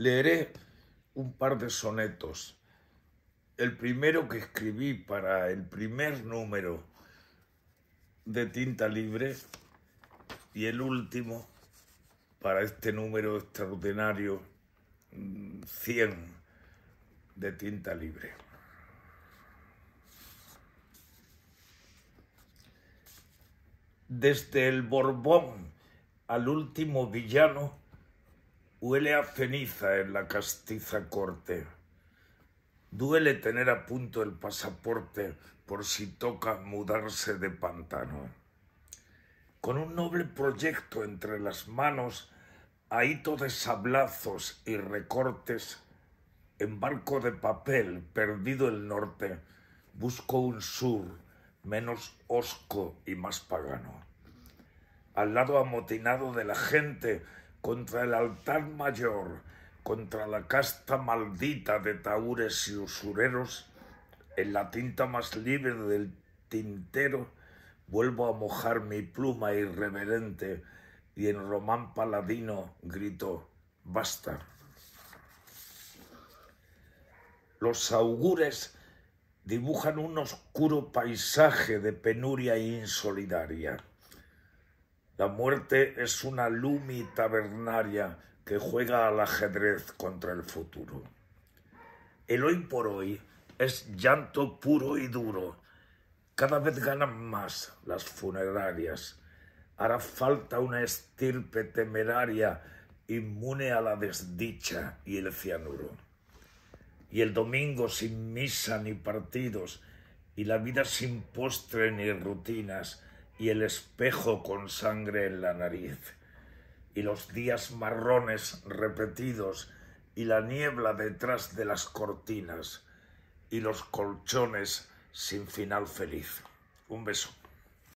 Leeré un par de sonetos. El primero que escribí para el primer número de Tinta Libre y el último para este número extraordinario 100 mm, de Tinta Libre. Desde el Borbón al último villano, Huele a ceniza en la castiza corte. Duele tener a punto el pasaporte por si toca mudarse de pantano. Con un noble proyecto entre las manos, ahito de sablazos y recortes, en barco de papel, perdido el norte, busco un sur menos hosco y más pagano. Al lado amotinado de la gente, contra el altar mayor, contra la casta maldita de taúres y usureros, en la tinta más libre del tintero, vuelvo a mojar mi pluma irreverente y en román paladino grito, basta. Los augures dibujan un oscuro paisaje de penuria insolidaria. La muerte es una lumi tabernaria que juega al ajedrez contra el futuro. El hoy por hoy es llanto puro y duro. Cada vez ganan más las funerarias. Hará falta una estirpe temeraria inmune a la desdicha y el cianuro. Y el domingo sin misa ni partidos, y la vida sin postre ni rutinas, y el espejo con sangre en la nariz, y los días marrones repetidos, y la niebla detrás de las cortinas, y los colchones sin final feliz. Un beso.